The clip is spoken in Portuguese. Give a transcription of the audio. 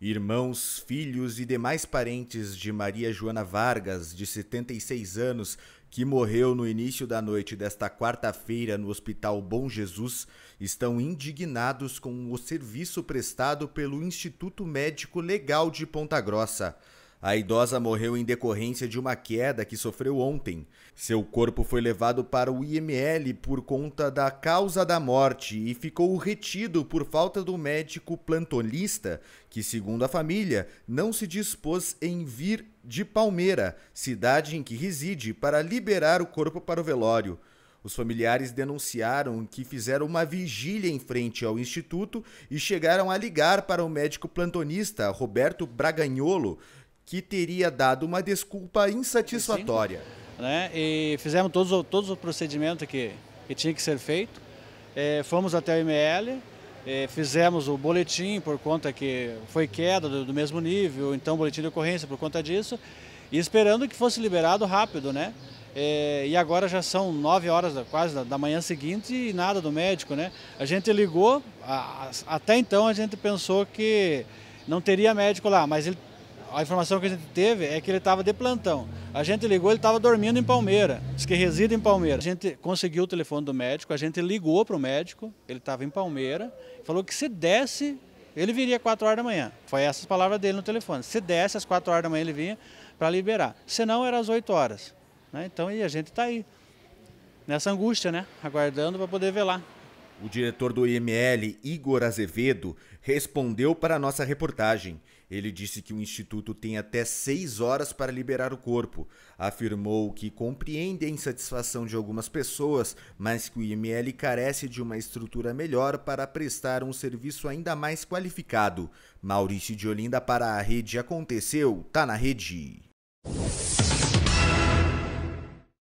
Irmãos, filhos e demais parentes de Maria Joana Vargas, de 76 anos, que morreu no início da noite desta quarta-feira no Hospital Bom Jesus, estão indignados com o serviço prestado pelo Instituto Médico Legal de Ponta Grossa. A idosa morreu em decorrência de uma queda que sofreu ontem. Seu corpo foi levado para o IML por conta da causa da morte e ficou retido por falta do médico plantonista, que, segundo a família, não se dispôs em vir de Palmeira, cidade em que reside, para liberar o corpo para o velório. Os familiares denunciaram que fizeram uma vigília em frente ao instituto e chegaram a ligar para o médico plantonista Roberto Braganholo que teria dado uma desculpa insatisfatória. Sim, né? E fizemos todos, todos os procedimentos que, que tinha que ser feito. É, fomos até o ML, é, fizemos o boletim por conta que foi queda do, do mesmo nível, então boletim de ocorrência por conta disso, e esperando que fosse liberado rápido, né? É, e agora já são 9 horas da, quase da, da, manhã seguinte e nada do médico, né? A gente ligou, a, a, até então a gente pensou que não teria médico lá, mas ele a informação que a gente teve é que ele estava de plantão. A gente ligou, ele estava dormindo em Palmeira, diz que reside em Palmeira. A gente conseguiu o telefone do médico, a gente ligou para o médico, ele estava em Palmeira, falou que se desse, ele viria às 4 horas da manhã. Foi essas palavras dele no telefone. Se desse às 4 horas da manhã, ele vinha para liberar. Se não, era às 8 horas. Né? Então, e a gente está aí, nessa angústia, né? Aguardando para poder velar. O diretor do IML, Igor Azevedo, respondeu para a nossa reportagem. Ele disse que o Instituto tem até seis horas para liberar o corpo. Afirmou que compreende a insatisfação de algumas pessoas, mas que o IML carece de uma estrutura melhor para prestar um serviço ainda mais qualificado. Maurício de Olinda para a Rede Aconteceu, tá na rede.